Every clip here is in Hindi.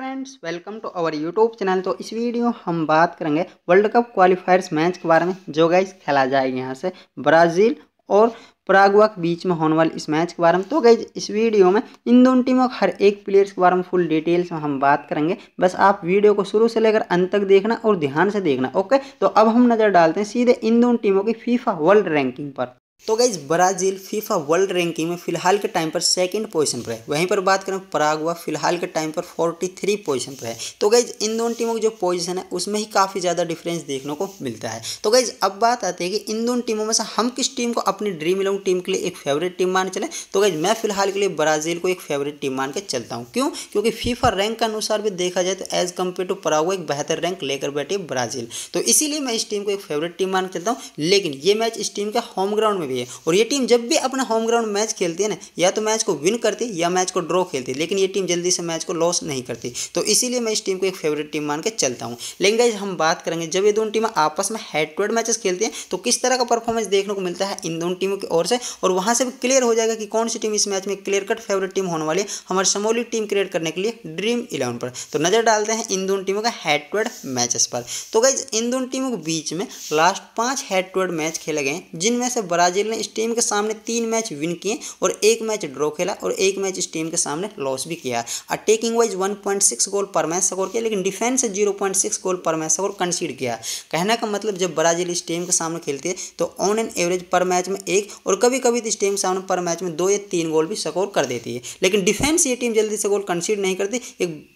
friends welcome to our YouTube channel तो इस वीडियो हम बात करेंगे वर्ल्ड कप क्वालिफायर्स मैच के बारे में जो गाइज खेला जाएगा यहाँ से ब्राज़ील और प्रागुआ के बीच में होने वाले इस मैच के बारे में तो गई इस वीडियो में इन दोनों टीमों के हर एक प्लेयर्स के बारे में फुल डिटेल्स में हम बात करेंगे बस आप वीडियो को शुरू से लेकर अंत तक देखना और ध्यान से देखना ओके तो अब हम नज़र डालते हैं सीधे इन दोनों टीमों की फीफा वर्ल्ड रैंकिंग पर तो गई ब्राज़ील फीफा वर्ल्ड रैंकिंग में फिलहाल के टाइम पर सेकंड पोजीशन पर है वहीं पर बात करें परागुआ फिलहाल के टाइम पर 43 पोजीशन पर है तो गई इन दोनों टीमों की जो पोजीशन है उसमें ही काफ़ी ज़्यादा डिफरेंस देखने को मिलता है तो गई अब बात आती है कि इन दोनों टीमों में से हम किस टीम को अपनी ड्रीम इलेवन टीम के लिए एक फेवरेट टीम मान चले तो गई मैं फिलहाल के लिए ब्राज़ील को एक फेवरेट टीम मान के चलता हूँ क्यों क्योंकि फीफा रैंक के अनुसार भी देखा जाए तो एज़ कम्पेयर टू परागुआ एक बेहतर रैंक लेकर बैठे ब्राज़ील तो इसीलिए मैं इस टीम को एक फेवरेट टीम मान के चलता हूँ लेकिन ये मैच इस टीम के होम ग्राउंड में भी है और ये टीम जब भी अपना होम ग्राउंड मैच खेलती है ना या तो मैच को विन करती या मैच को ड्रॉ खेलती लेकिन ये टीम जल्दी से मैच को लॉस नहीं करती तो इसीलिए मैं इस टीम को एक फेवरेट टीम मान के चलता हूँ लेकिन गाइज हम बात करेंगे जब ये दोनों टीमें आपस में हेड टू हेड मैचेस खेलती हैं तो किस तरह का परफॉर्मेंस देखने को मिलता है इन दोनों टीमों की ओर से और वहाँ से भी क्लियर हो जाएगा कि कौन सी टीम इस मैच में क्लियर कट फेवरेट टीम होने वाली है हमारे समोली टीम क्रिएट करने के लिए ड्रीम इलेवन पर तो नज़र डालते हैं इन दोनों टीमों का हेड टू हेड मैचेस पर तो गाइज इन दोनों टीमों के बीच में लास्ट पाँच हेड टू हेड मैच खेले गए जिनमें से ब्राजील ब्राजील ने इस टीम के सामने तीन मैच विन किए और एक मैच ड्रॉ खेला और एक मैच इस टीम के सामने लॉस भी किया अटैकिंग वाइज 1.6 गोल पर मैच स्कोर किया लेकिन डिफेंस 0.6 गोल पर मैच स्कोर कंसीड किया कहने का मतलब जब ब्राजील इस टीम के सामने खेलती है तो ऑन एन एवरेज पर मैच में एक और कभी कभी तो इस टीम के सामने पर मैच में दो या तीन गोल भी स्कोर कर देती है लेकिन डिफेंस ये टीम जल्दी से गोल कंसीड नहीं करती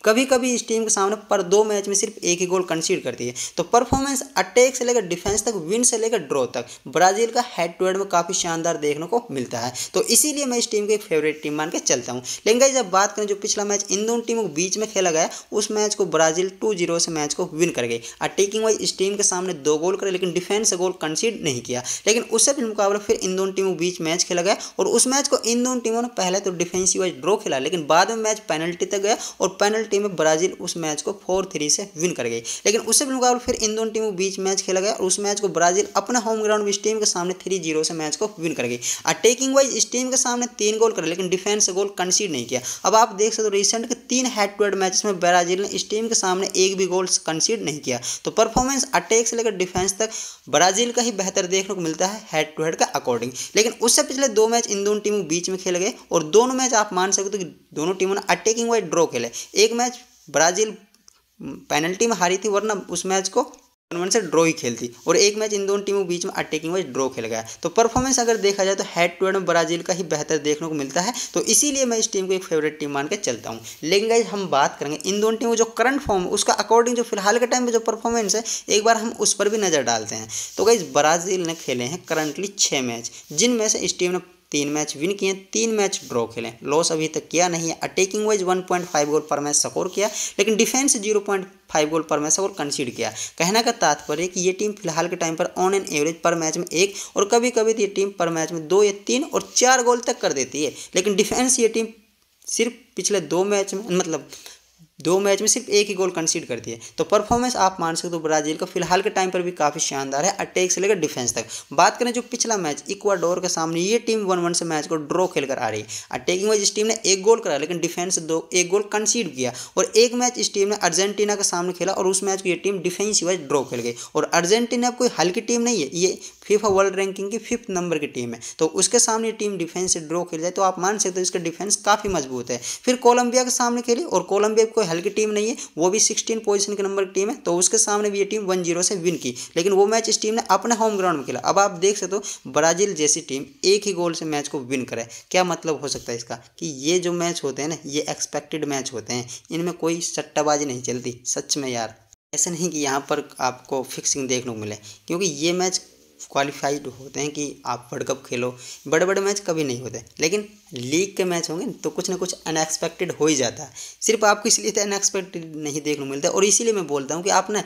कभी कभी इस टीम के सामने पर दो मैच में सिर्फ एक ही गोल कंसीड करती है तो परफॉर्मेंस अटैक से लेकर डिफेंस तक विन से लेकर ड्रॉ तक ब्राजील का हेड टू हेड में काफ़ी शानदार देखने को मिलता है तो इसीलिए मैं इस टीम की फेवरेट टीम मान के चलता हूँ लेकिन गाइज जब बात करें जो पिछला मैच इन दोनों टीमों के बीच में खेला गया उस मैच को ब्राजील टू जीरो से मैच को विन कर गई अटैकिंग वाइज इस टीम के सामने दो गोल करे लेकिन डिफेंस से गोल कंसीड नहीं किया लेकिन उससे भी मुकाबला फिर इन दोनों टीमों के बीच मैच खेला गया और उस मैच को इन दोनों टीमों ने पहले तो डिफेंसिव वाइज ड्रॉ खेला लेकिन बाद में मैच पेनल्टी तक गया और पेनल्टी में ब्राजील उस मैच को फोर थ्री से विन कर गई लेकिन उससे भी मुकाबला फिर इन दोनों टीमों के बीच मैच खेला गया और उस मैच को ब्राजील अपने होम ग्राउंड में इस टीम के सामने थ्री जीरो से मैच को विन कर गई अटैकिंग वाइज इस टीम के सामने तीन गोल करे लेकिन डिफेंस गोल कंसीड नहीं किया अब आप देख सकते हो रिसेंट के तीन हेड टू हेड मैच में ब्राजील ने इस टीम के सामने एक भी गोल कंसीड नहीं किया तो परफॉर्मेंस अटैक से लेकर डिफेंस तक ब्राजील का ही बेहतर देखने को मिलता है हेड टू हेड का अकॉर्डिंग लेकिन उससे पिछले दो मैच इन दोनों टीमों के बीच में खेले गए और दोनों मैच आप मान सकते हो कि दोनों टीमों ने अटैकिंग वाइज ड्रॉ खेले एक मैच ब्राजील पेनल्टी में हारी थी वरना उस मैच को वन से ड्रॉ ही खेलती और एक मैच इन दोनों टीमों के बीच में अटैकिंग वाइज ड्रॉ खेल गया तो परफॉर्मेंस अगर देखा जाए तो हेड टू हेड में ब्राजील का ही बेहतर देखने को मिलता है तो इसीलिए मैं इस टीम को एक फेवरेट टीम मान के चलता हूँ लेकिन गाइज हम बात करेंगे इन दोनों टीमों जो करंट फॉर्म है उसका अकॉर्डिंग जो फिलहाल के टाइम में जो परफॉर्मेंस है एक बार हम उस पर भी नज़र डालते हैं तो गाइज ब्राजील ने खेले हैं करंटली छः मैच जिनमें से इस टीम ने तीन मैच विन किए तीन मैच ड्रॉ खेले लॉस अभी तक किया नहीं है अटैकिंग वाइज 1.5 गोल पर मैच स्कोर किया लेकिन डिफेंस 0.5 गोल पर मैच स्कोर कंसीड किया कहने का तात्पर्य कि ये टीम फिलहाल के टाइम पर ऑन एन एवरेज पर मैच में एक और कभी कभी तो ये टीम पर मैच में दो या तीन और चार गोल तक कर देती है लेकिन डिफेंस ये टीम सिर्फ पिछले दो मैच में मतलब दो मैच में सिर्फ एक ही गोल कंसीड करती है तो परफॉर्मेंस आप मान सकते हो ब्राजील का फिलहाल के टाइम पर भी काफ़ी शानदार है अटैक से लेकर डिफेंस तक बात करें जो पिछला मैच इक्वाडोर के सामने ये टीम वन वन से मैच को ड्रॉ खेलकर आ रही है अटैकिंग वाइज इस टीम ने एक गोल करा लेकिन डिफेंस दो एक गोल कंसीड किया और एक मैच इस टीम ने अर्जेंटीना के सामने खेला और उस मैच को ये टीम डिफेंसिव वाइज ड्रॉ खेल गई और अर्जेंटीना कोई हल्की टीम नहीं है ये फीफा वर्ल्ड रैंकिंग की फिफ्थ नंबर की टीम है तो उसके सामने टीम डिफेंस से ड्रॉ खेल जाए तो आप मान सकते हो इसका डिफेंस काफ़ी मजबूत है फिर कोलंबिया के सामने खेली और कोलंबिया कोई हल्की टीम नहीं है वो भी सिक्सटीन पोजिशन के नंबर की टीम है तो उसके सामने भी ये टीम वन जीरो से विन की लेकिन वो मैच इस टीम ने अपने होम ग्राउंड में खेला अब आप देख सकते हो ब्राज़ील जैसी टीम एक ही गोल से मैच को विन करे क्या मतलब हो सकता है इसका कि ये जो मैच होते हैं ना ये एक्सपेक्टेड मैच होते हैं इनमें कोई सट्टाबाजी नहीं चलती सच में यार ऐसा नहीं कि यहाँ पर आपको फिक्सिंग देखने को मिले क्योंकि ये मैच क्वालिफाइड होते हैं कि आप वर्ल्ड कप खेलो बड़े बड़े मैच कभी नहीं होते लेकिन लीग के मैच होंगे तो कुछ ना कुछ अनएक्सपेक्टेड हो ही जाता है सिर्फ आपको इसलिए तो अनएक्सपेक्टेड नहीं देखने को मिलता और इसीलिए मैं बोलता हूँ कि आप ना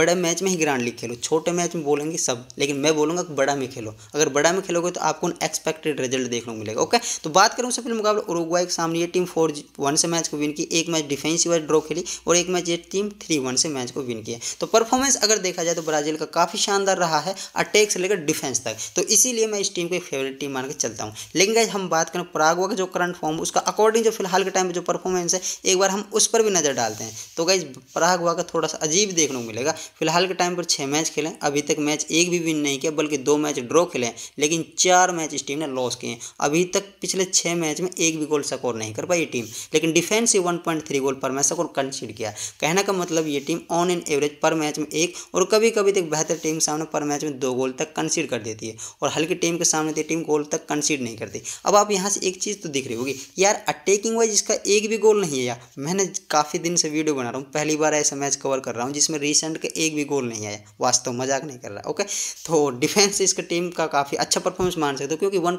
बड़े मैच में ही ग्रांड लीग खेलो छोटे मैच में बोलेंगे सब लेकिन मैं बोलूँगा कि बड़ा में खेलो अगर बड़ा में खेलोगे तो आपको एक्सपेक्टेड रिजल्ट देखने को मिलेगा ओके तो बात करूँ सबसे मुकाबला उरुग्वाई के सामने ये टीम फोर वन से मैच को विन की एक मैच डिफेंसिव ड्रॉ खेली और एक मैच ये टीम थ्री वन से मैच को विन किया तो परफॉर्मेंस अगर देखा जाए तो ब्राज़ील का काफ़ी शानदार रहा है अटैक से लेकर डिफेंस तक तो इसीलिए मैं इस टीम को एक फेवरेट टीम मान के चलता हूँ लेकिन हम बात करें दाग का जो करंट फॉर्म उसका अकॉर्डिंग जो फिलहाल के टाइम में जो परफॉर्मेंस है एक बार हम उस पर भी नज़र डालते हैं तो गाइज पराग का थोड़ा सा अजीब देखने को मिलेगा फिलहाल के टाइम पर छः मैच खेलें अभी तक मैच एक भी विन नहीं किया बल्कि दो मैच ड्रॉ खेले हैं लेकिन चार मैच इस टीम ने लॉस किए हैं अभी तक पिछले छः मैच में एक भी गोल स्कोर नहीं कर पाई टीम लेकिन defensive one point three goal पर मैच स्कोर कंसीड किया कहने का मतलब ये टीम ऑन एन एवरेज पर मैच में एक और कभी कभी तक बेहतर टीम के सामने पर मैच में दो गोल तक कंसीड कर देती है और हल्की टीम के सामने टीम तो गोल तक कंसीड नहीं करती अब आप यहाँ से एक चीज़ तो दिख रही होगी यार अटैकिंग वाइज इसका एक भी गोल नहीं है यार मैंने काफ़ी दिन से वीडियो बना रहा हूँ पहली बार ऐसा मैच कवर कर रहा हूँ जिसमें रिसेंट का एक भी गोल नहीं आया वास्तव मजाक नहीं कर रहा ओके तो डिफेंस इसका टीम का काफ़ी अच्छा परफॉर्मेंस मान सकते हो क्योंकि वन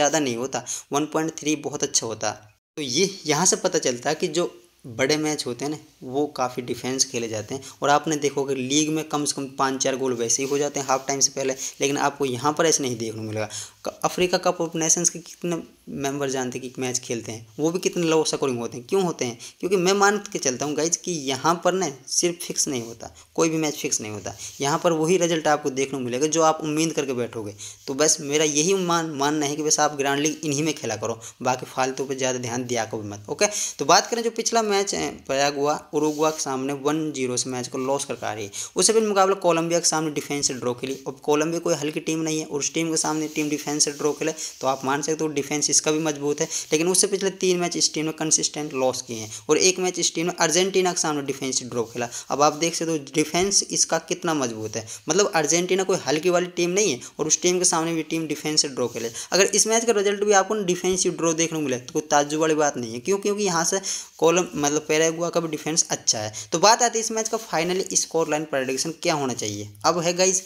ज़्यादा नहीं होता वन बहुत अच्छा होता तो ये यहाँ से पता चलता है कि जो बड़े मैच होते हैं ना वो काफ़ी डिफेंस खेले जाते हैं और आपने देखो कि लीग में कम से कम पाँच चार गोल वैसे ही हो जाते हैं हाफ टाइम से पहले लेकिन आपको यहाँ पर ऐसे नहीं देखने को मिलेगा अफ्रीका कप ऑफ नेशंस के कितने मेंबर जानते हैं कि मैच खेलते हैं वो भी कितने लोग सकोरिंग होते हैं क्यों होते हैं क्योंकि मैं मान के चलता हूँ गाइज कि यहाँ पर ना सिर्फ फिक्स नहीं होता कोई भी मैच फिक्स नहीं होता यहाँ पर वही रिजल्ट आपको देखने को मिलेगा जो आप उम्मीद करके बैठोगे तो बस मेरा यही मान मानना है कि बस आप ग्रांड लीग इन्हीं में खेला करो बाकी फालतू पर ज़्यादा ध्यान दिया को मत ओके तो बात करें जो पिछला मैच प्रयाग हुआ उरुगुआ के सामने वन जीरो से मैच को लॉस करके आ रही है उससे फिर मुकाबला कोलंबिया के सामने डिफेंस ड्रॉ के लिए अब कोलंबिया कोई हल्की टीम नहीं है उस टीम के सामने टीम डिफेंस डिफेंस ड्रॉ खेला तो आप मान सकते हो डिफेंस इसका भी मजबूत है लेकिन उससे पिछले तीन मैच इस टीम ने कंसिस्टेंट लॉस किए हैं और एक मैच इस टीम ने अर्जेंटीना के सामने डिफेंस ड्रॉ खेला अब आप देख सकते हो डिफेंस इसका कितना मजबूत है मतलब अर्जेंटीना कोई हल्की वाली टीम नहीं है और उस टीम के सामने भी टीम डिफेंस ड्रॉ खेले अगर इस मैच का रिजल्ट भी आपको डिफेंसिव ड्रॉ देखने को मिला तो कोई ताजुब वाली बात नहीं है क्यों क्योंकि यहाँ से कॉलम मतलब पैरागुआ का भी डिफेंस अच्छा है तो बात आती है इस मैच का फाइनली स्कोर लाइन प्रडिक्शन क्या होना चाहिए अब है गाइज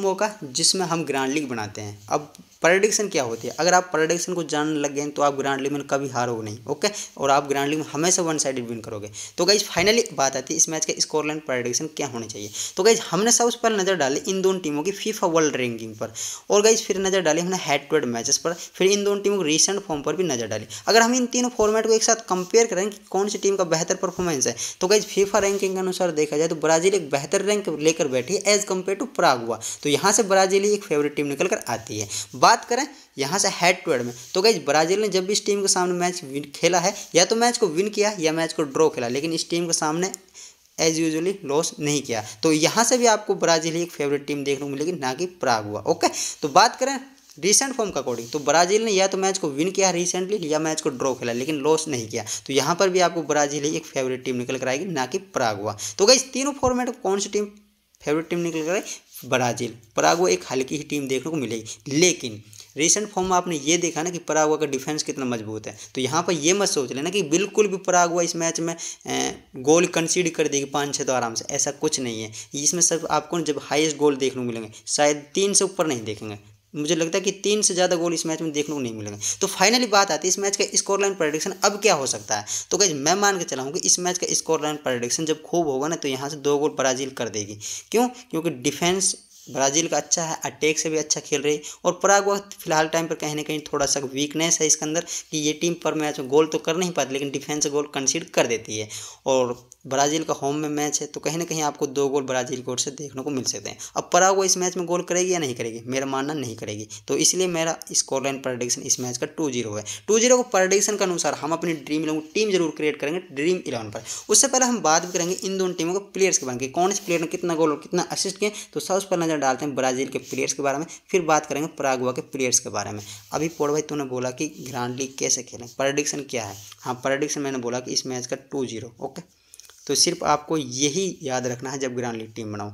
मौका जिसमें हम ग्रांड लीग बनाते हैं अब प्रडिक्शन क्या होती है अगर आप प्रडिक्शन को जानने लग गए तो आप ग्रांड लीग में कभी हारोगे नहीं ओके और आप ग्रांड लीग में हमेशा वन साइड विन करोगे तो गाइज फाइनली बात आती है इस मैच का स्कोर लाइन प्रडिक्शन क्या होना चाहिए तो गाइज हमने सबसे पहले नजर डाली इन दोनों टीमों की फीफा वर्ल्ड रैंकिंग पर और गाइज फिर नजर डाली हमने हेड टू हेड मैचेस पर फिर इन दोनों टीमों की रिसेंट फॉर्म पर भी नजर डाली अगर हम इन तीनों फॉर्मेट को एक साथ कंपेयर करें कि कौन सी टीम का बेहतर परफॉर्मेंस है तो गाइज फीफा रैंकिंग के अनुसार देखा जाए तो ब्राजील एक बेहतर रैंक लेकर बैठी है एज कंपेयर टू प्राग हुआ तो यहाँ से ब्राजील एक फेवरेट टीम निकल कर आती है बात करें यहाँ से हेड टू हेड में तो गई ब्राज़ील ने जब भी इस टीम के सामने मैच खेला है या तो मैच को विन किया या मैच को ड्रॉ खेला लेकिन इस टीम के सामने एज यूजली लॉस नहीं किया तो यहाँ से भी आपको ब्राज़ील ही एक फेवरेट टीम देखने को मिलेगी ना कि प्राग हुआ ओके तो बात करें रिसेंट फॉर्म का अकॉर्डिंग तो ब्राज़ील ने या तो मैच को विन किया रिसेंटली या मैच को ड्रॉ खेला लेकिन लॉस नहीं किया तो यहाँ पर भी आपको ब्राज़ील ही एक फेवरेट टीम निकल कर आएगी ना कि प्राग हुआ तो गई तीनों फॉर्मेट कौन सी टीम फेवरेट टीम निकल कर आई ब्राज़ील परागो एक हल्की ही टीम देखने को मिलेगी लेकिन रिसेंट फॉर्म में आपने ये देखा ना कि परागुआ का डिफेंस कितना मजबूत है तो यहाँ पर ये मत सोच लेना कि बिल्कुल भी परागुआ इस मैच में गोल कंसीड कर देगी पाँच छः तो आराम से ऐसा कुछ नहीं है इसमें सब आपको जब हाईएस्ट गोल देखने को मिलेंगे शायद तीन से ऊपर नहीं देखेंगे मुझे लगता है कि तीन से ज़्यादा गोल इस मैच में देखने को नहीं मिलेंगे तो फाइनली बात आती है इस मैच का स्कोर लाइन प्रडिक्शन अब क्या हो सकता है तो गई मैं मान के चलाऊँ कि इस मैच का स्कोर लाइन प्रडिक्शन जब खूब होगा ना तो यहाँ से दो गोल ब्राज़ील कर देगी क्यों क्योंकि डिफेंस ब्राज़ील का अच्छा है अटैक से भी अच्छा खेल रही और पराग फिलहाल टाइम पर कहीं ना कहीं थोड़ा सा वीकनेस है इसके अंदर कि ये टीम पर मैच गोल तो कर नहीं पाती लेकिन डिफेंस गोल कंसीड कर देती है और ब्राज़ील का होम में मैच है तो कहीं ना कहीं आपको दो गोल ब्राज़ील की ओर से देखने को मिल सकते हैं अब परागो इस मैच में गोल करेगी या नहीं करेगी मेरा मानना नहीं करेगी तो इसलिए मेरा स्कोर लाइन प्रडिक्शन इस मैच का टू जीरो है टू जीरो को प्रडिक्शन के अनुसार हम अपनी ड्रीम इलेवन टीम जरूर क्रिएट करेंगे ड्रीम इलेवन पर उससे पहले हम बात भी करेंगे इन दोनों टीमों के प्लेयर्स के बारे में कौन से प्लेयर ने कितना गोल और कितना असिस्ट किए तो सबसे पहले नज़र डालते हैं ब्राज़ील के प्लेयर्स के बारे में फिर बात करेंगे परागुआ के प्लेयर्स के बारे में अभी पोड़ भाई तूने बोला कि ग्रांड लीग कैसे खेलें प्रडिक्शन क्या है हाँ प्रडिक्शन मैंने बोला कि इस मैच का टू जीरो ओके तो सिर्फ आपको यही याद रखना है जब ग्राउंड लीग टीम बनाओ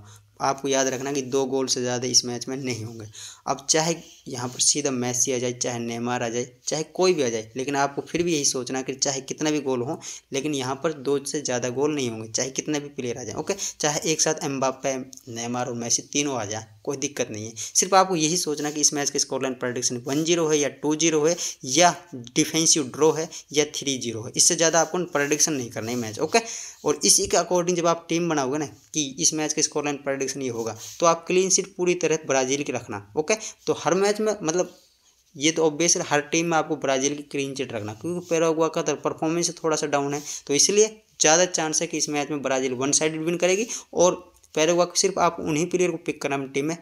आपको याद रखना कि दो गोल से ज़्यादा इस मैच में नहीं होंगे अब चाहे यहाँ पर सीधा मैसी आ जाए चाहे नेमार आ जाए चाहे कोई भी आ जाए लेकिन आपको फिर भी यही सोचना कि चाहे कितना भी गोल हो लेकिन यहाँ पर दो से ज़्यादा गोल नहीं होंगे चाहे कितना भी प्लेयर आ जाए ओके चाहे एक साथ एम्बापे नेमार और मैसी तीनों आ जाए कोई दिक्कत नहीं है सिर्फ आपको यही सोचना कि इस मैच का स्कोरलाइन प्रोडिक्शन वन जीरो है या टू जीरो है या डिफेंसिव ड्रॉ है या थ्री जीरो है इससे ज़्यादा आपको प्रोडिक्शन नहीं करना है मैच ओके और इसी के अकॉर्डिंग जब आप टीम बनाओगे ना कि इस मैच का स्कोरलाइन प्रोडिक्शन सिलेक्शन ये होगा तो आप क्लीन शीट पूरी तरह ब्राज़ील की रखना ओके तो हर मैच में मतलब ये तो ऑब्वियस हर टीम में आपको ब्राज़ील की क्लीन चिट रखना क्योंकि पैरागुआ का परफॉर्मेंस थोड़ा सा डाउन है तो इसलिए ज़्यादा चांस है कि इस मैच में ब्राज़ील वन साइड विन करेगी और पैरागुआ को सिर्फ आप उन्हीं प्लेयर को पिक करना टीम में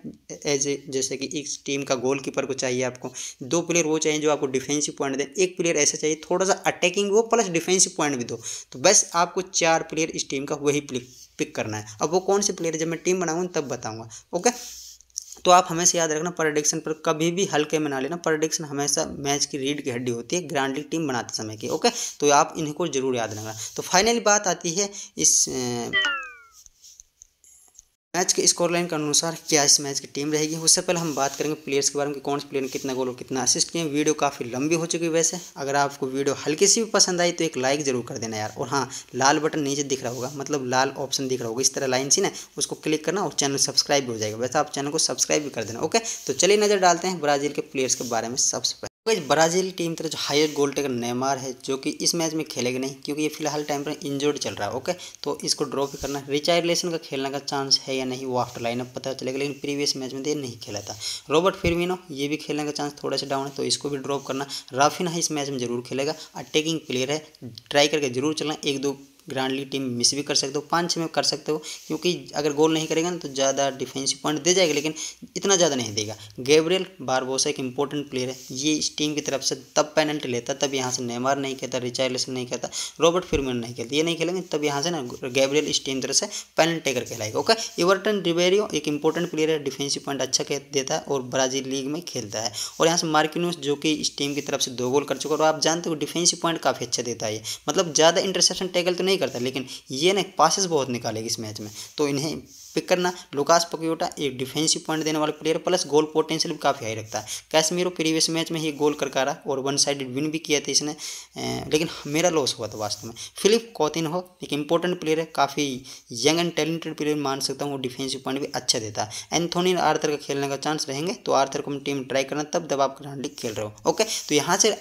एज ए जैसे कि इस टीम का गोल कीपर को चाहिए आपको दो प्लेयर वो चाहिए जो आपको डिफेंसिव पॉइंट दें एक प्लेयर ऐसा चाहिए थोड़ा सा अटैकिंग वो प्लस डिफेंसिव पॉइंट भी दो तो बस आपको चार प्लेयर इस टीम का वही प्ले पिक करना है अब वो कौन से प्लेयर जब मैं टीम बनाऊंगा तब बताऊंगा ओके तो आप हमेशा याद रखना प्रडिक्शन पर कभी भी हल्के में ना लेना प्रडिक्शन हमेशा मैच की रीड की हड्डी होती है ग्रांडली टीम बनाते समय की ओके तो आप इन्हें को जरूर याद रखना तो फाइनली बात आती है इस मैच के स्कोर लाइन के अनुसार क्या इस मैच की टीम रहेगी उससे पहले हम बात करेंगे प्लेयर्स के बारे में कौन से प्लेयर ने कितना गोल और कितना असिस्ट किया वीडियो काफ़ी लंबी हो चुकी है वैसे अगर आपको वीडियो हल्की सी भी पसंद आई तो एक लाइक जरूर कर देना यार और हाँ लाल बटन नीचे दिख रहा होगा मतलब लाल ऑप्शन दिख रहा होगा इस तरह लाइन सी ना उसको क्लिक करना और चैनल सब्सक्राइब भी हो जाएगा वैसे आप चैनल को सब्सक्राइब भी कर देना ओके तो चलिए नज़र डालते हैं ब्राज़ील के प्लेयर्स के बारे में सबसे ब्राज़ील टीम तरफ जो हायर गोल टेकर नेमार है जो कि इस मैच में खेलेगा नहीं क्योंकि ये फिलहाल टाइम पर इंजर्ड चल रहा है ओके तो इसको ड्रॉप भी करना रिचार्लेसन का खेलने का चांस है या नहीं वो आफ्टर लाइनअप पता चलेगा लेकिन प्रीवियस मैच में तो ये नहीं खेला था रॉबर्ट फिरमिनो ये भी खेलने का चांस थोड़ा सा डाउन है तो इसको भी ड्रॉप करना राफिना इस मैच में जरूर खेलेगा अटैकिंग प्लेयर है ट्राई करके जरूर चलना एक दो ग्रांडली टीम मिस भी कर सकते हो पाँच छः में कर सकते हो क्योंकि अगर गोल नहीं करेगा ना तो ज़्यादा डिफेंसिव पॉइंट दे जाएगा लेकिन इतना ज़्यादा नहीं देगा गैब्रियल बारबोसा एक इंपॉर्टेंट प्लेयर है ये इस टीम की तरफ से तब पेनल्टी लेता तब यहाँ से नेमार नहीं कहता रिचार्लिसन नहीं कहता रॉबर्ट फिरमिन नहीं खेलता ये नहीं खेलेंगे तब यहाँ से ना गैब्रियल इस टीम तरफ से पेनल्टी टेकर कहलाएगा ओके इवर्टन रिबेरियो एक इंपॉर्टेंट प्लेयर है डिफेंसिव पॉइंट अच्छा देता है और ब्राज़ील लीग में खेलता है और यहाँ से मार्किनोस जो कि इस टीम की तरफ से दो गोल कर चुका और आप जानते हो डिफेंसिव पॉइंट काफ़ी अच्छा देता है मतलब ज़्यादा इंटरसेप्शन टेकल तो नहीं नहीं करता लेकिन ये ना पासिस बहुत निकालेगी इस मैच में तो इन्हें पिक करना लुकास पकयोटा एक डिफेंसिव पॉइंट देने वाला प्लेयर प्लस गोल पोटेंशियल भी काफ़ी हाई रखता है कैशमीरो प्रीवियस मैच में ही गोल कर रहा और वन साइडेड विन भी किया था इसने लेकिन मेरा लॉस हुआ था वास्तव में फिलिप कौतिन हो एक इंपॉर्टेंट प्लेयर है काफ़ी यंग एंड टैलेंटेड प्लेयर मान सकता हूँ वो डिफेंसिव पॉइंट भी अच्छा देता है एंथोनी आर्थर का खेलने का चांस रहेंगे तो आर्थर को हम टीम ट्राई करना तब दबाव आप ग्रांड खेल रहे हो ओके तो यहाँ से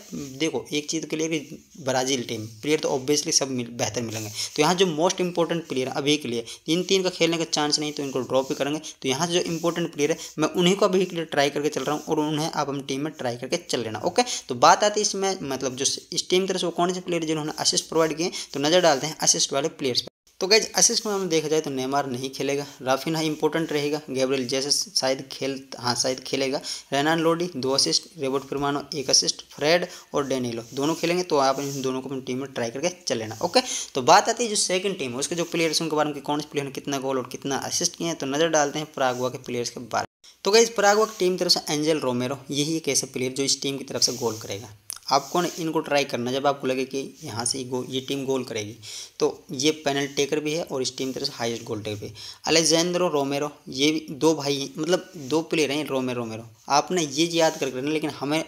देखो एक चीज़ के लिए कि ब्राज़ील टीम प्लेयर तो ऑब्वियसली सब मिल, बेहतर मिलेंगे तो यहाँ जो मोस्ट इंपॉर्टेंट प्लेयर अभी के लिए इन तीन का खेलने का चांस नहीं तो इनको ड्रॉप भी करेंगे तो यहाँ से जो इंपॉर्टेंट प्लेयर है मैं उन्हीं को अभी ट्राई करके चल रहा हूँ और उन्हें आप हम टीम में ट्राई करके चल लेना ओके तो बात आती है इसमें मतलब जो इस टीम तरह से वो कौन से प्लेयर जिन्होंने असिस्ट प्रोवाइड किए तो नजर डालते हैं असिस्ट वाले प्लेयर्स तो गैज असिस्ट में हम देखा जाए तो नेमार नहीं खेलेगा राफिन हाँ इंपॉर्टेंट रहेगा गैब्रियल जैसे शायद खेल हाँ शायद खेलेगा रेनान लोडी दो असिस्ट रेबोट फिरमानो एक असिस्ट फ्रेड और डेनिलो दोनों खेलेंगे तो आप इन दोनों को अपनी टीम में ट्राई करके चल लेना ओके तो बात आती है जो सेकंड टीम है उसके जो प्लेयर्स उनके बारे में कौन से प्लेयर ने कितना गोल और कितना असिस्ट किए हैं तो नज़र डालते हैं प्रागुआ के प्लेयर्स के बारे में तो प्रागुआ की टीम की तरफ से एंजल रोमेरो यही एक ऐसा प्लेयर जो इस टीम की तरफ से गोल करेगा आपको ना इनको ट्राई करना जब आपको लगे कि यहाँ से गो, ये टीम गोल करेगी तो ये पेनल टेकर भी है और इस टीम तरह से हाइस्ट गोल टेकर भी अलेक्जेंद्रो रोमेरो ये भी दो भाई मतलब दो प्लेयर हैं रोमेरो रोमेरो आपने ये याद करके रखना लेकिन हमें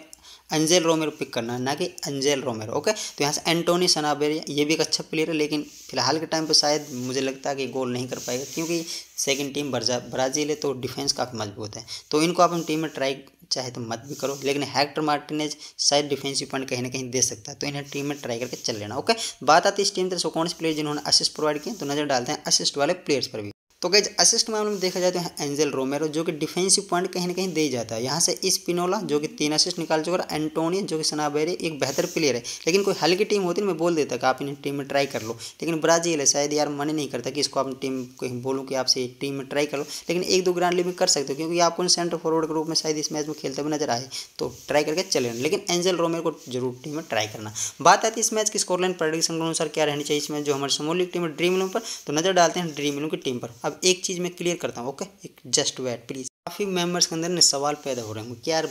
अंजेल रोमेरो पिक करना है ना कि अंजेल रोमेरो ओके तो यहाँ से एंटोनी सनाबेरिया ये भी एक अच्छा प्लेयर है लेकिन फिलहाल के टाइम पर शायद मुझे लगता है कि गोल नहीं कर पाएगा क्योंकि सेकंड टीम ब्राज़ील है तो डिफेंस काफ़ी मजबूत है तो इनको आप टीम में ट्राई चाहे तो मत भी करो लेकिन हैक्टर मार्टिनेज शायद डिफेंसिव पॉइंट कहीं ना कहीं दे सकता है तो इन्हें टीम में ट्राई करके चल लेना ओके बात आती है इस टीम तरह से कौन से प्लेयर जिन्होंने असिस्ट प्रोवाइड किए तो नजर डालते हैं असिस्ट वाले प्लेयर्स पर भी तो गैज असिस्ट मामले में देखा जाए तो एंजल रोमेरो जो कि डिफेंसिव पॉइंट कहीं ना कहीं दे जाता है यहाँ से इस पिनोला जो कि तीन असिस्ट निकाल चुका है एंटोनी जो कि सनाबेरी एक बेहतर प्लेयर है लेकिन कोई हल्की टीम होती है मैं बोल देता कि आप इन्हें टीम में ट्राई कर लो लेकिन ब्राज़ील है शायद यार मन नहीं करता कि इसको आप टीम कहीं बोलूँ कि आपसे टीम में ट्राई कर लो लेकिन एक दो ग्रांड लीग में कर सकते हो क्योंकि आपको सेंटर फॉरवर्ड के रूप में शायद इस मैच में खेलते हुए नजर आए तो ट्राई करके चले लेकिन एंजल रोमेरो को जरूर टीम में ट्राई करना बात आती है इस मैच की स्कोरलाइन प्रडिक्शन के अनुसार क्या रहनी चाहिए इसमें जो हमारे समूह टीम है ड्रीम इलेवन पर तो नजर डालते हैं ड्रीम इलेवन की टीम पर अब एक चीज़ मैं क्लियर करता हूँ ओके एक जस्ट वेट प्लीज़ काफ़ी मेंबर्स के अंदर ने सवाल पैदा हो रहे हैं कि यार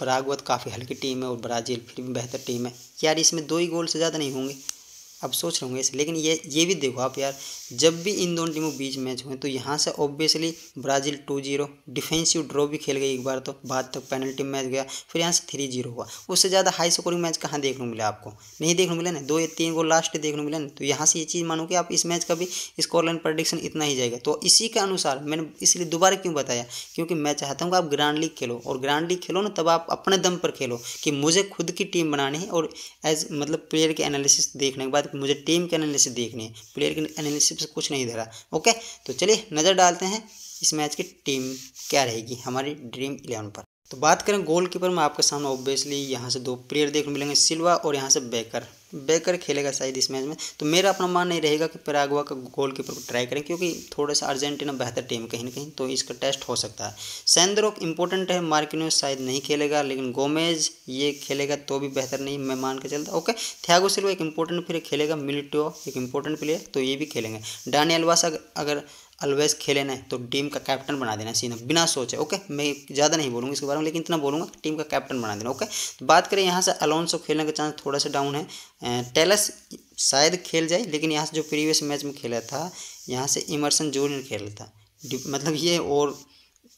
बरागवत काफ़ी हल्की टीम है और ब्राज़ील फिर भी बेहतर टीम है यार इसमें दो ही गोल से ज़्यादा नहीं होंगे अब सोच रहे होंगे इसे लेकिन ये ये भी देखो आप यार जब भी इन दोनों टीमों के बीच मैच हुए तो यहाँ से obviously Brazil two zero defensive draw भी खेल गई एक बार तो बाद तक पेनल्टी मैच गया फिर यहाँ से थ्री जीरो हुआ उससे ज़्यादा हाई स्कोरिंग मैच कहाँ देखने को मिला आपको नहीं देखने को मिला ना दो या तीन को लास्ट देखने को मिला ना तो यहाँ से ये चीज़ मानो कि आप इस मैच का भी स्कोरलाइन प्रडिक्शन इतना ही जाएगा तो इसी के अनुसार मैंने इसलिए दोबारा क्यों बताया क्योंकि मैं चाहता हूँ कि आप ग्रांड लीग खेलो और ग्रांड लीग खेलो ना तब आप अपने दम पर खेलो कि मुझे खुद की टीम बनानी है और एज मतलब प्लेयर के एनालिसिस देखने के बाद बाद मुझे टीम के एनालिसिस देखने प्लेयर के एनालिसिस से कुछ नहीं दे रहा ओके तो चलिए नज़र डालते हैं इस मैच की टीम क्या रहेगी हमारी ड्रीम इलेवन पर तो बात करें गोलकीपर में आपके सामने ऑब्वियसली यहाँ से दो प्लेयर देखने मिलेंगे सिल्वा और यहाँ से बेकर बेकर खेलेगा शायद इस मैच में तो मेरा अपना मान नहीं रहेगा कि पैरागुआ का गोल कीपर को ट्राई करें क्योंकि थोड़ा सा अर्जेंटीना बेहतर टीम कहीं ना कहीं तो इसका टेस्ट हो सकता है सैंद्रोक इंपॉर्टेंट है मार्किनो शायद नहीं खेलेगा लेकिन गोमेज ये खेलेगा तो भी बेहतर नहीं मैं मान के चलता ओके थ्यागो सिल्वा एक इंपॉर्टेंट प्लेयर खेलेगा मिलिटो एक इंपॉर्टेंट प्लेयर तो ये भी खेलेंगे डानी वास अगर अलवेज खेले ना तो टीम का कैप्टन बना देना सीना बिना सोचे ओके मैं ज़्यादा नहीं बोलूँगा इसके बारे में लेकिन इतना बोलूँगा टीम का कैप्टन बना देना ओके तो बात करें यहाँ से अलोनसो खेलने का चांस थोड़ा सा डाउन है टेलस शायद खेल जाए लेकिन यहाँ से जो प्रीवियस मैच में खेला था यहाँ से इमरसन जूनियर खेल था मतलब ये और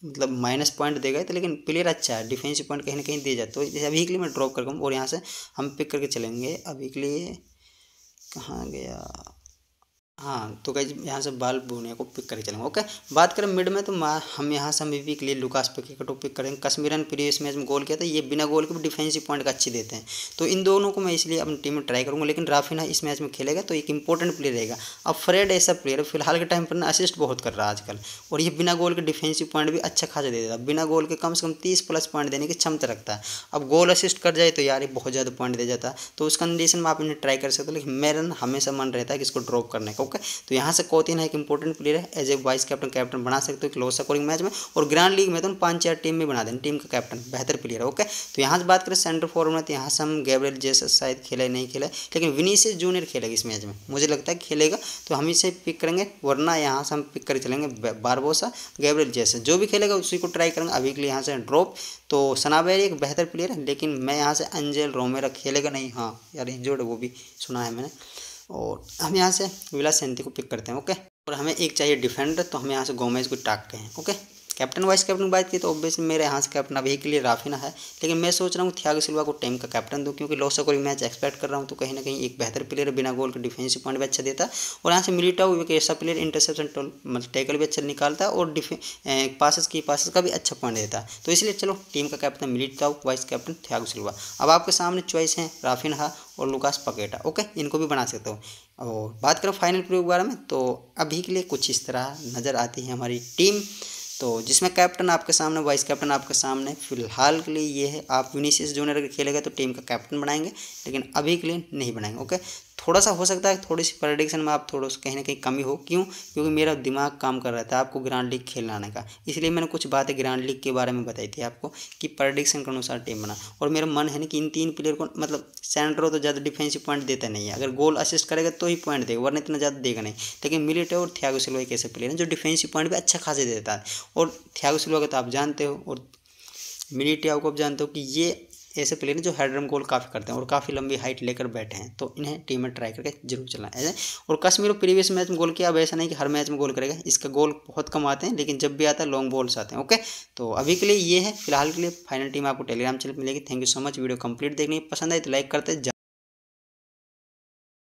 मतलब माइनस पॉइंट दे गए तो लेकिन प्लेयर अच्छा है डिफेंसिव पॉइंट कहीं ना कहीं दे जाते तो जैसे अभी के लिए मैं ड्रॉप गूँ और यहाँ से हम पिक करके चलेंगे अभी के लिए कहाँ गया हाँ तो कहीं यहाँ से बाल बुनिया को पिक करके चलेंगे ओके बात करें मिड में तो हम यहाँ से एमबीपी के लिए लुकास पे को पिक करेंगे कश्मीरन प्रीवियस मैच में गोल किया था ये बिना गोल के भी डिफेंसिव पॉइंट का अच्छे देते हैं तो इन दोनों को मैं इसलिए अपनी टीम में ट्राई करूँगा लेकिन राफिना इस मैच में खेलेगा तो एक इंपॉर्टेंट प्लेयर रहेगा अब फ्रेड ऐसा प्लेयर फिलहाल के टाइम पर ना असिस्ट बहुत कर रहा है आजकल और ये बिना गोल के डिफेंसिव पॉइंट भी अच्छा खासा दे देता है बिना गोल के कम से कम तीस प्लस पॉइंट देने की क्षमता रखता है अब गोल असिस्ट कर जाए तो यार बहुत ज़्यादा पॉइंट दे जाता है तो उस कंडीशन में आप इन्हें ट्राई कर सकते हो लेकिन मेरा हमेशा मन रहता है कि इसको ड्रॉप करने का ओके तो यहाँ से कौतिन है एक इंपॉर्टेंट प्लेयर है as a vice captain captain बना सकते हो क्लोज स्कोरिंग मैच में और ग्रैंड लीग में तो पाँच चार टीम भी बना देने टीम का कैप्टन बेहतर प्लेयर है ओके तो यहाँ से बात करें सेंटर फॉर्म में तो यहाँ से हम गैब्रियल जैसे शायद खेले नहीं खेले लेकिन विनीसियस जूनियर खेलेगा इस मैच में मुझे लगता है खेलेगा तो हम इसे पिक करेंगे वरना यहाँ से हम पिक कर चलेंगे बारबोसा गैब्रियल जैसे जो भी खेलेगा उसी को ट्राई करेंगे अभी के लिए यहाँ से ड्रॉप तो सनाबेरी एक बेहतर प्लेयर है लेकिन मैं यहाँ से अंजेल रोमेरा खेलेगा नहीं हाँ यार इंजोर्ड वो भी सुना है मैंने और हम यहाँ से विलास सेंती को पिक करते हैं ओके और हमें एक चाहिए डिफेंडर तो हम यहाँ से गोमेज को टाकते हैं ओके कैप्टन वाइस कैप्टन की बात की तो ऑब्वियसली मेरे यहाँ से कैप्टन अभी के लिए राफिना है लेकिन मैं सोच रहा हूँ थियागो सिल्वा को टीम का कैप्टन दूँ क्योंकि लॉस को मैच एक्सपेक्ट कर रहा हूँ तो कहीं ना कहीं एक बेहतर प्लेयर बिना गोल के डिफेंसिव पॉइंट भी अच्छा देता और यहाँ से मिलिटा हुआ ऐसा प्लेयर इंटरसेप्शन मतलब टैकल भी अच्छा निकालता और पासिस की पासिस का भी अच्छा पॉइंट देता तो इसलिए चलो टीम का captain Militao vice captain Thiago Silva अब आपके सामने चॉइस हैं राफिनहा और लुकास पकेटा ओके इनको भी बना सकते हो और बात करो फाइनल प्रयोग के बारे में तो अभी के लिए कुछ इस तरह नज़र आती है हमारी टीम तो जिसमें कैप्टन आपके सामने वाइस कैप्टन आपके सामने फिलहाल के लिए ये है आप विनीशियस जूनियर अगर खेलेगा तो टीम का कैप्टन बनाएंगे लेकिन अभी के लिए नहीं बनाएंगे ओके थोड़ा सा हो सकता है थोड़ी सी प्रडिक्शन में आप थोड़ा सा कहीं ना कहीं कमी हो क्यों क्योंकि मेरा दिमाग काम कर रहा था आपको ग्रांड लीग खेलाने का इसलिए मैंने कुछ बातें ग्रांड लीग के बारे में बताई थी आपको कि प्रडिक्शन के अनुसार टीम बना और मेरा मन है ना कि इन तीन प्लेयर को मतलब सेंटर तो ज़्यादा डिफेंसिव पॉइंट देता नहीं है अगर गोल असिस्ट करेगा तो ही पॉइंट देगा वरना इतना ज़्यादा देगा नहीं लेकिन मिलिटो और थ्यागो सिल्वा एक ऐसे प्लेयर हैं जो डिफेंसिव पॉइंट भी अच्छा खासा देता है और थ्यागो सिल्वा का तो आप जानते हो और मिलिटियाओ को आप जानते हो कि ये ऐसे प्लेयर जो हेडरम गोल काफ़ी करते हैं और काफ़ी लंबी हाइट लेकर बैठे हैं तो इन्हें टीम में ट्राई करके जरूर चलना है और कश्मीर प्रीवियस मैच में गोल किया अब ऐसा नहीं कि हर मैच में गोल करेगा इसका गोल बहुत कम आते हैं लेकिन जब भी आता है लॉन्ग बॉल्स आते हैं ओके तो अभी के लिए ये है फिलहाल के लिए फाइनल टीम आपको टेलीग्राम चैनल मिलेगी thank you so much video complete देखने पसंद आई तो लाइक करते